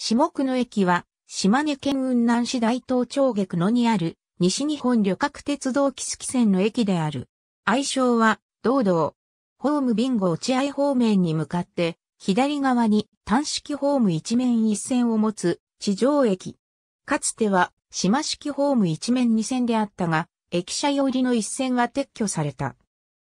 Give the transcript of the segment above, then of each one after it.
下久野駅は、島根県雲南市大東町下久野にある、西日本旅客鉄道木月線の駅である。愛称は、道道。ホームビンゴ落合方面に向かって、左側に単式ホーム一面一線を持つ地上駅。かつては、島式ホーム一面二線であったが、駅舎寄りの一線は撤去された。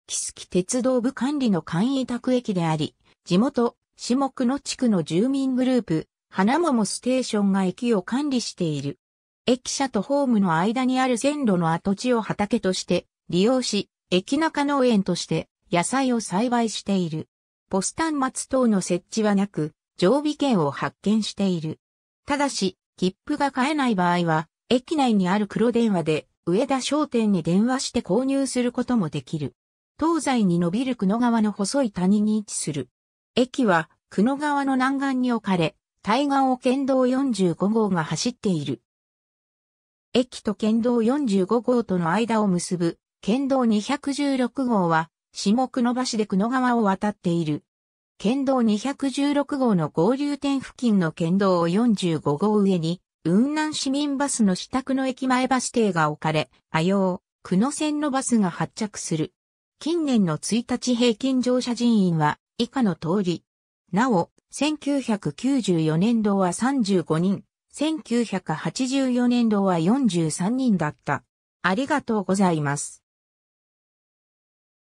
木月鉄道部管理の簡易宅駅であり、地元、下久野地区の住民グループ、花桃ステーションが駅を管理している。駅舎とホームの間にある線路の跡地を畑として利用し、駅中農園として野菜を栽培している。ポスター末等の設置はなく、常備券を発見している。ただし、切符が買えない場合は、駅内にある黒電話で、上田商店に電話して購入することもできる。東西に伸びる久野川の細い谷に位置する。駅は、久野川の南岸に置かれ、対岸を県道45号が走っている。駅と県道45号との間を結ぶ県道216号は下久野橋で久野川を渡っている。県道216号の合流点付近の県道45号上に雲南市民バスの支度の駅前バス停が置かれ、あよう、久野線のバスが発着する。近年の1日平均乗車人員は以下の通り。なお、1994年度は35人、1984年度は43人だった。ありがとうございます。